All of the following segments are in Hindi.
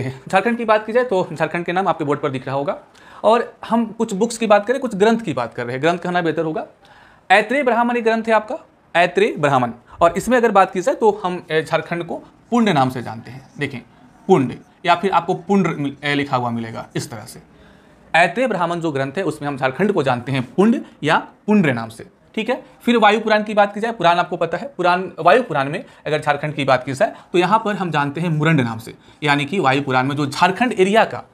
झारखंड की बात की जाए तो झारखंड के नाम आपके बोर्ड पर दिख रहा होगा और हम कुछ बुक्स की बात करें कुछ ग्रंथ की बात कर रहे हैं ग्रंथ कहना बेहतर होगा ऐत्रे ब्राह्मण एक ग्रंथ है आपका ऐत्रे ब्राह्मण और इसमें अगर बात की जाए तो हम झारखंड को पुण्य नाम से जानते हैं देखें पुण्य या फिर आपको पुण्य लिखा हुआ मिलेगा इस तरह से ऐत्रे ब्राह्मण जो ग्रंथ है उसमें हम झारखंड को जानते हैं पुण्य या पुण्य नाम से ठीक है फिर वायु पुराण की बात की जाए पुराण आपको पता है पुराण वायु पुराण में अगर झारखंड की बात की जाए तो यहाँ पर हम जानते हैं मुरंड नाम से यानी कि वायु पुराण में जो झारखंड एरिया का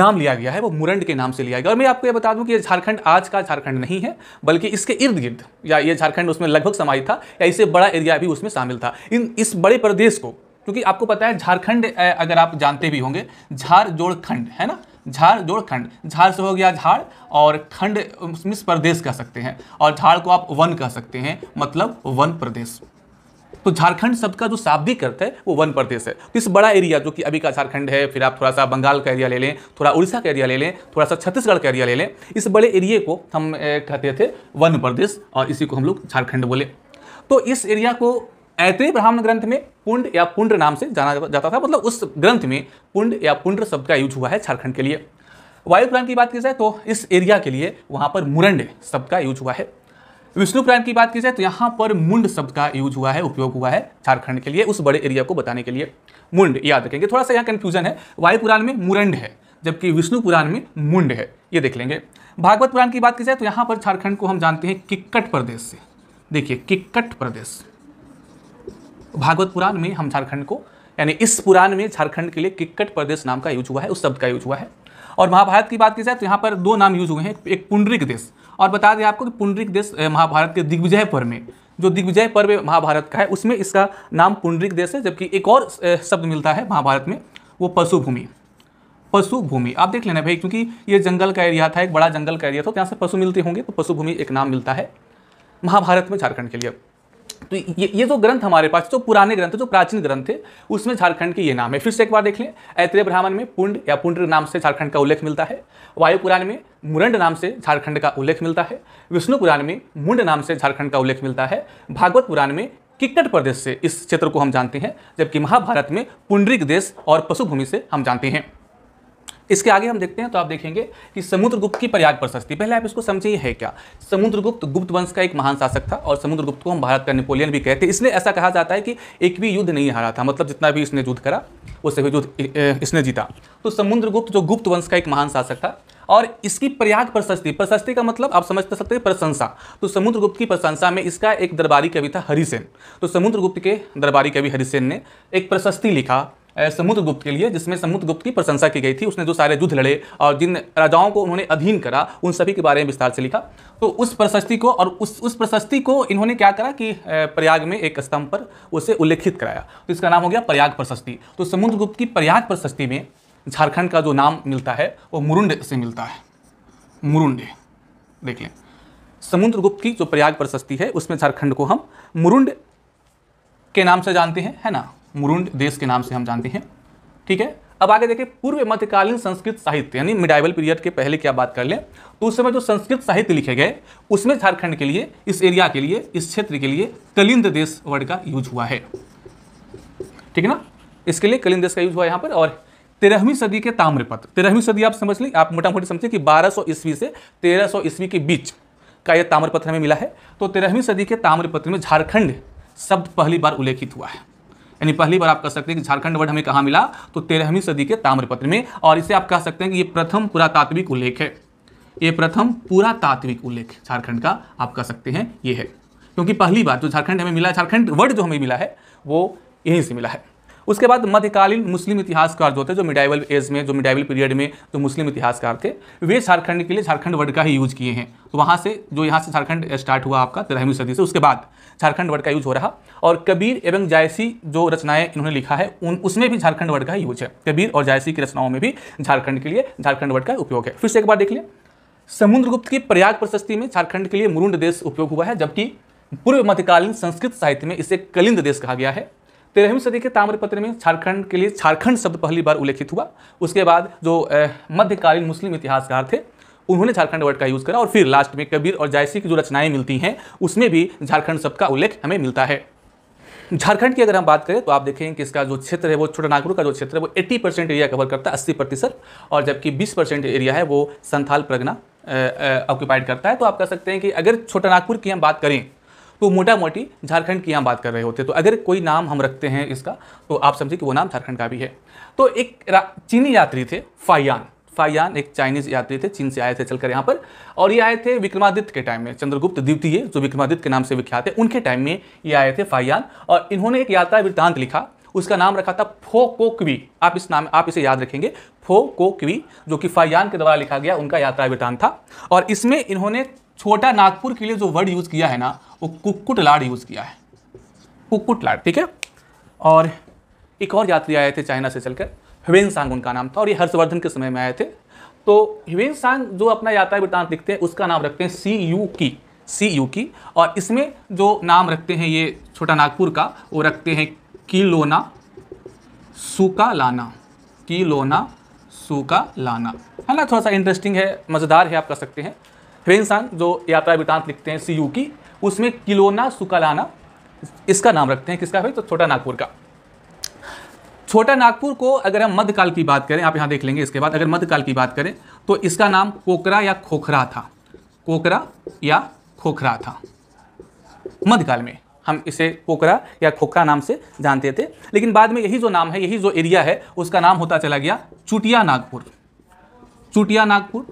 नाम लिया गया है वो मुरंड के नाम से लिया गया और मैं आपको ये बता दूं कि ये झारखंड आज का झारखंड नहीं है बल्कि इसके इर्द गिर्द या ये झारखंड उसमें लगभग समाई था या इससे बड़ा एरिया भी उसमें शामिल था इन इस बड़े प्रदेश को क्योंकि आपको पता है झारखंड अगर आप जानते भी होंगे झारजोड़खंड है ना झाड़ जोड़ खंड झाड़ से हो गया झाड़ और खंड मिस प्रदेश कह सकते हैं और झाड़ को आप वन कह सकते हैं मतलब वन प्रदेश तो झारखंड शब्द का जो शाब्दिक अर्थ है वो वन प्रदेश है तो इस बड़ा एरिया जो कि अभी का झारखंड है फिर आप थोड़ा सा बंगाल का एरिया ले लें थोड़ा उड़ीसा का एरिया ले लें थोड़ा सा छत्तीसगढ़ का एरिया ले लें इस बड़े एरिए को हम कहते थे वन प्रदेश और इसी को हम लोग झारखंड बोले तो इस एरिया को ऐतरे ब्राह्मण ग्रंथ में पुंड या पुंड नाम से जाना जाता था मतलब उस ग्रंथ में पुंड या पुंड शब्द का यूज हुआ है झारखंड के लिए वायु पुराण की बात की जाए तो इस एरिया के लिए वहाँ पर मुरंड शब्द का यूज हुआ है विष्णु पुराण की बात की जाए तो यहाँ पर मुंड शब्द का यूज हुआ है उपयोग हुआ है झारखंड के लिए उस बड़े एरिया को बताने के लिए मुंड याद रखेंगे थोड़ा सा यहाँ कन्फ्यूजन है वायु पुराण में मुरंड है जबकि विष्णु पुराण में मुंड है ये देख लेंगे भागवत पुराण की बात की जाए तो यहाँ पर झारखंड को हम जानते हैं किक्कट प्रदेश से देखिए किक्कट प्रदेश भागवत पुराण में हम झारखंड को यानी इस पुराण में झारखंड के लिए किक्कट प्रदेश नाम का यूज हुआ है उस शब्द का यूज हुआ है और महाभारत की बात की जाए तो यहाँ पर दो नाम यूज हुए हैं एक पुंडरिक देश और बता दें आपको कि पुंडरिक देश महाभारत के दिग्विजय पर्व में जो दिग्विजय पर्व महाभारत का है उसमें इसका नाम पुंडरिक देश है जबकि एक और शब्द मिलता है महाभारत में वो पशु भूमि पशु भूमि आप देख लेना भाई क्योंकि ये जंगल का एरिया था एक बड़ा जंगल का एरिया था तो यहाँ से पशु मिलते होंगे तो पशु भूमि एक नाम मिलता है महाभारत में झारखंड के लिए तो ये ये जो ग्रंथ हमारे पास जो पुराने ग्रंथ जो प्राचीन ग्रंथ थे उसमें झारखंड के ये नाम है फिर से एक बार देख लें ऐत्रेय ब्राह्मण में पुंड या पुंड नाम से झारखंड का उल्लेख मिलता है वायु पुराण में मुरंड नाम से झारखंड का उल्लेख मिलता है विष्णु पुराण में मुंड नाम से झारखंड का उल्लेख मिलता है भागवत पुराण में किक्कट प्रदेश से इस क्षेत्र को हम जानते हैं जबकि महाभारत में पुंडरिक देश और पशुभूमि से हम जानते हैं इसके आगे हम देखते हैं तो आप देखेंगे कि समुद्रगुप्त की प्रयाग प्रशस्ति पहले आप इसको समझिए है क्या समुद्रगुप्त गुप्त वंश का एक महान शासक था और समुद्रगुप्त को हम भारत का नेपोलियन भी कहते हैं इसलिए ऐसा कहा जाता है कि एक भी युद्ध नहीं हारा था मतलब जितना भी इसने युद्ध करा वो सभी युद्ध इसने जीता तो समुद्रगुप्त जो गुप्त वंश का एक महान शासक था और इसकी प्रयाग प्रशस्ति प्रशस्ति का मतलब आप समझ तो सकते हैं प्रशंसा तो समुद्रगुप्त की प्रशंसा में इसका एक दरबारी कवि था हरिसेन तो समुद्रगुप्त के दरबारी कवि हरिसेन ने एक प्रशस्ति लिखा समुद्र गुप्त के लिए जिसमें समुद्र गुप्त की प्रशंसा की गई थी उसने जो सारे युद्ध लड़े और जिन राजाओं को उन्होंने अधीन करा उन सभी के बारे में विस्तार से लिखा तो उस प्रशस्ति को और उस उस प्रशस्ति को इन्होंने क्या करा कि प्रयाग में एक स्तंभ पर उसे उल्लेखित कराया तो इसका नाम हो गया प्रयाग प्रशस्ति तो गुप्त की प्रयाग प्रशस्ति में झारखंड का जो नाम मिलता है वो मुरुंड से मिलता है मुरुंड देख लें गुप्त की जो प्रयाग प्रशस्ति है उसमें झारखंड को हम मुरुंड के नाम से जानते हैं है ना मुरुंड देश के नाम से हम जानते हैं ठीक है अब आगे देखें पूर्व मध्यकालीन संस्कृत साहित्य यानी मिडाइवल पीरियड के पहले क्या बात कर लें तो उस समय जो संस्कृत साहित्य लिखे गए उसमें झारखंड के लिए इस एरिया के लिए इस क्षेत्र के लिए कलिंद देश वर्ड का यूज हुआ है ठीक है ना इसके लिए कलिंद देश का यूज हुआ यहाँ पर और तेरहवीं सदी के ताम्रपत्र तेरहवीं सदी आप समझ लें आप मोटा मोटी समझिए कि बारह ईस्वी से तेरह ईस्वी के बीच का यह ताम्रपत्र हमें मिला है तो तेरहवीं सदी के ताम्रपत्र में झारखंड शब्द पहली बार उल्लेखित हुआ है यानी पहली बार आप कह सकते हैं कि झारखंड वर्ड हमें कहाँ मिला तो तेरहवीं सदी के ताम्रपत्र में और इसे आप कह सकते हैं कि ये प्रथम पुरातात्विक उल्लेख है ये प्रथम पुरातात्विक उल्लेख झारखंड का आप कह सकते हैं ये है क्योंकि पहली बार जो झारखंड हमें मिला झारखंड वर्ड जो हमें मिला है वो यहीं से मिला है उसके बाद मध्यकालीन मुस्लिम इतिहासकार जो थे जो मिडाइवल एज में जो मिडाइवल पीरियड में जो मुस्लिम इतिहासकार थे वे झारखंड के लिए झारखंड वर्ड का ही यूज किए हैं तो वहाँ से जो यहाँ से झारखंड स्टार्ट हुआ आपका तेरहवीं सदी से उसके बाद झारखंड वर्ड का यूज हो रहा और कबीर एवं जायसी जो रचनाएं इन्होंने लिखा है उन उसमें भी झारखंड वर्ड का ही यूज है कबीर और जायसी की रचनाओं में भी झारखंड के लिए झारखंड वर्ड का उपयोग है फिर से एक बार देख लें समुद्रगुप्त की प्रयाग प्रशस्ति में झारखंड के लिए मुरुंड देश उपयोग हुआ है जबकि पूर्व मध्यकालीन संस्कृत साहित्य में इसे कलिंद देश कहा गया है तेरहवीं सदी के ताम्रपत्र में झारखंड के लिए झारखंड शब्द पहली बार उल्लेखित हुआ उसके बाद जो मध्यकालीन मुस्लिम इतिहासकार थे उन्होंने झारखंड वर्ड का यूज़ करा और फिर लास्ट में कबीर और जायसी की जो रचनाएं मिलती हैं उसमें भी झारखंड शब्द का उल्लेख हमें मिलता है झारखंड की अगर हम बात करें तो आप देखें कि इसका जो क्षेत्र है वो छोटा नागपुर का जो क्षेत्र है वो 80 परसेंट एरिया कवर करता है अस्सी प्रतिशत और जबकि 20 परसेंट एरिया है वो संथाल प्रगना ऑक्यूपाइड करता है तो आप कह सकते हैं कि अगर छोटा नागपुर की हम बात करें तो मोटा मोटी झारखंड की हम बात कर रहे होते तो अगर कोई नाम हम रखते हैं इसका तो आप समझिए कि वो नाम झारखंड का भी है तो एक चीनी यात्री थे फायान फायान एक चाइनीज यात्री थे चीन से आए थे चलकर यहाँ पर और ये आए थे विक्रमादित्य के टाइम में चंद्रगुप्त द्वितीय जो विक्रमादित्य के नाम से विख्यात है उनके टाइम में ये आए थे फायान और इन्होंने एक यात्रा वृत्तांत लिखा उसका नाम रखा था फो क्वी आप इस नाम आप इसे याद रखेंगे फो क्वी जो कि फायान के द्वारा लिखा गया उनका यात्रा वृत्तांत था और इसमें इन्होंने छोटा नागपुर के लिए जो वर्ड यूज़ किया है ना वो कुक्कुट लाड़ यूज़ किया है कुक्कुट लाड़ ठीक है और एक और यात्री आए थे चाइना से चलकर हिवेन सांग उनका नाम था और ये हर्षवर्धन के समय में आए थे तो हिवेन सांग जो अपना यात्रा वृत्तांत लिखते हैं उसका नाम रखते हैं सी यू की सी यू की और इसमें जो नाम रखते हैं ये छोटा नागपुर का वो रखते हैं किलोना सूका लाना किलोना सूका लाना है ना थोड़ा सा इंटरेस्टिंग है मज़ेदार है आप कर सकते हैं फ्रेंसान जो यात्रा वृतांत लिखते हैं सी यू की उसमें किलोना सुकलाना इसका नाम रखते हैं किसका भाई तो छोटा नागपुर का छोटा नागपुर को अगर हम मध्यकाल की बात करें आप यहाँ देख लेंगे इसके बाद अगर मध्यकाल की बात करें तो इसका नाम कोकरा या खोखरा था कोकरा या खोखरा था मध्यकाल में हम इसे कोकरा या खोखरा नाम से जानते थे लेकिन बाद में यही जो नाम है यही जो एरिया है उसका नाम होता चला गया चुटिया नागपुर चुटिया नागपुर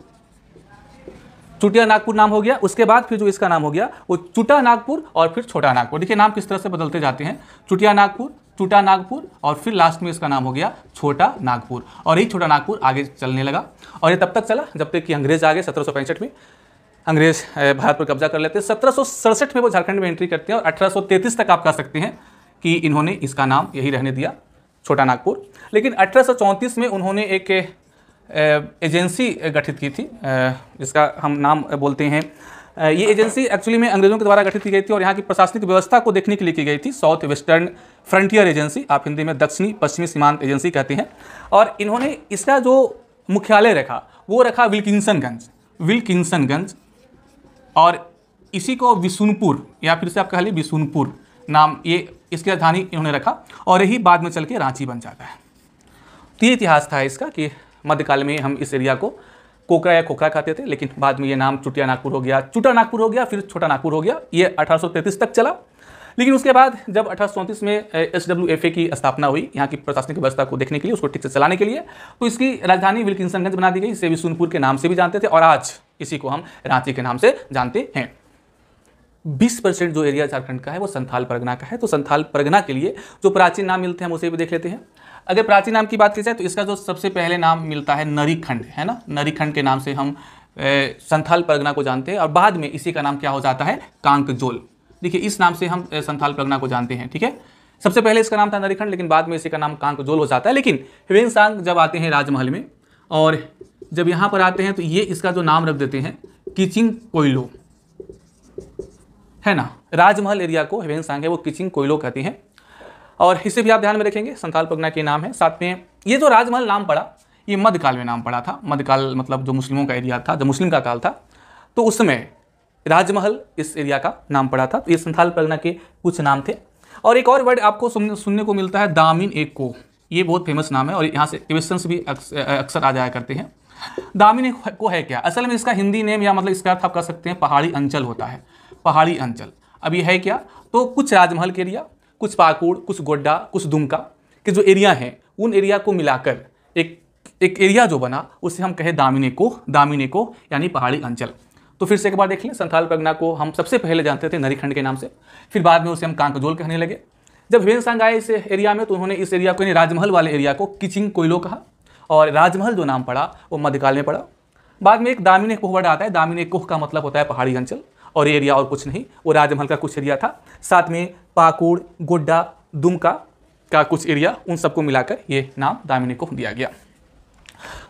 चुटिया नागपुर नाम हो गया उसके बाद फिर जो इसका नाम हो गया वो चुटा नागपुर और फिर छोटा नागपुर देखिए नाम किस तरह से बदलते जाते हैं चुटिया नागपुर चुटा नागपुर और फिर लास्ट में इसका नाम हो गया छोटा नागपुर और यही छोटा नागपुर आगे चलने लगा और ये तब तक चला जब तक कि अंग्रेज आ गए सत्रह में अंग्रेज भारत पर कब्जा कर लेते हैं सत्रह में वो झारखंड में एंट्री करते हैं और अठारह तक आप कह सकते हैं कि इन्होंने इसका नाम यही रहने दिया छोटा नागपुर लेकिन अठारह में उन्होंने एक एजेंसी गठित की थी जिसका हम नाम बोलते हैं ये एजेंसी एक्चुअली में अंग्रेज़ों के द्वारा गठित की गई थी और यहाँ की प्रशासनिक व्यवस्था को देखने के लिए की गई थी साउथ वेस्टर्न फ्रंटियर एजेंसी आप हिंदी में दक्षिणी पश्चिमी सीमांत एजेंसी कहते हैं और इन्होंने इसका जो मुख्यालय रखा वो रखा विल्किसनगंज विल्किसनगंज और इसी को विसुनपुर या फिर से आप कह लिए विसुनपुर नाम ये इसकी राजधानी इन्होंने रखा और यही बाद में चल के रांची बन जाता है तो ये इतिहास था इसका कि मध्यकाल में हम इस एरिया को कोकरा या कोकरा खाते थे लेकिन बाद में ये नाम चुटिया नागपुर हो गया चुटा नागपुर हो गया फिर छोटा नागपुर हो गया ये अठारह तक चला लेकिन उसके बाद जब अठारह में एस डब्ल्यू एफ ए की स्थापना हुई यहाँ की प्रशासनिक व्यवस्था को देखने के लिए उसको ठीक से चलाने के लिए तो इसकी राजधानी विल्किसनगंज बना दी गई इसे भी सोनपुर के नाम से भी जानते थे और आज इसी को हम रांची के नाम से जानते हैं 20 परसेंट जो एरिया झारखंड का है वो संथाल परगना का है तो संथाल परगना के लिए जो प्राचीन नाम मिलते हैं हम उसे भी देख लेते हैं अगर प्राचीन नाम की बात की जाए तो इसका जो सबसे पहले नाम मिलता है नरीखंड है ना नरीखंड के नाम से हम संथाल परगना को जानते हैं और बाद में इसी का नाम क्या हो जाता है कांकजोल देखिए इस नाम से हम संथाल परगना को जानते हैं ठीक है सबसे पहले इसका नाम था नरीखंड लेकिन बाद में इसी का नाम कांकजोल हो जाता है लेकिन हिवेन सांग जब आते हैं राजमहल में और जब यहाँ पर आते हैं तो ये इसका जो नाम रख देते हैं किचिंग कोयलो है ना राजमहल एरिया को हिवेन सांग है वो किचिंग कोयलो कहते हैं और इसे भी आप ध्यान में रखेंगे संथाल पगना के नाम है साथ में ये जो राजमहल नाम पड़ा ये मध्यकाल में नाम पड़ा था मध्यकाल मतलब जो मुस्लिमों का एरिया था जो मुस्लिम का काल था तो उस समय राजमहल इस एरिया का नाम पड़ा था तो ये संथाल पगना के कुछ नाम थे और एक और वर्ड आपको सुन सुनने को मिलता है दामिन एक को ये बहुत फेमस नाम है और यहाँ से क्वेश्चन भी अक्सर आ जाया करते हैं दामिन एक को है क्या असल में इसका हिंदी नेम या मतलब इसका अर्थ आप कह सकते हैं पहाड़ी अंचल होता है पहाड़ी अंचल अब ये है क्या तो कुछ राजमहल के एरिया कुछ पाकुड़ कुछ गोड्डा कुछ दुमका के जो एरिया हैं उन एरिया को मिलाकर एक एक एरिया जो बना उसे हम कहें दामिने को दामिने को यानी पहाड़ी अंचल तो फिर से एक बार देख लें संथाल परगना को हम सबसे पहले जानते थे नरीखंड के नाम से फिर बाद में उसे हम कांकजोल कहने लगे जब हेन सांग आए इस एरिया में तो उन्होंने इस एरिया को यानी राजमहल वाले एरिया को किचिंग कोयलो कहा और राजमहल जो नाम पड़ा वो मध्यकाल में पड़ा बाद में एक दामिने कोह वर्ड आता है दामिने कोह का मतलब होता है पहाड़ी अंचल और एरिया और कुछ नहीं वो राजमहल का कुछ एरिया था साथ में पाकुड़ गोड्डा दुमका का कुछ एरिया उन सबको मिलाकर ये नाम दामिनी को दिया गया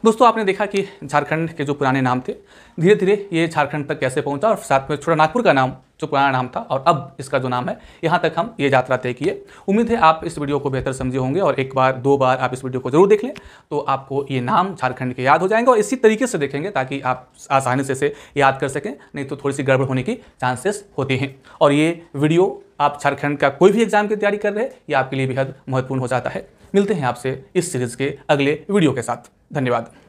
दोस्तों आपने देखा कि झारखंड के जो पुराने नाम थे धीरे धीरे ये झारखंड तक कैसे पहुंचा और साथ में छोटा नागपुर का नाम जो पुराना नाम था और अब इसका जो नाम है यहाँ तक हम ये यात्रा तय किए उम्मीद है आप इस वीडियो को बेहतर समझे होंगे और एक बार दो बार आप इस वीडियो को जरूर देख लें तो आपको ये नाम झारखंड के याद हो जाएंगे और इसी तरीके से देखेंगे ताकि आप आसानी से इसे याद कर सकें नहीं तो थोड़ी सी गड़बड़ होने की चांसेस होते हैं और ये वीडियो आप झारखंड का कोई भी एग्जाम की तैयारी कर रहे हैं ये आपके लिए बेहद महत्वपूर्ण हो जाता है मिलते हैं आपसे इस सीरीज़ के अगले वीडियो के साथ धन्यवाद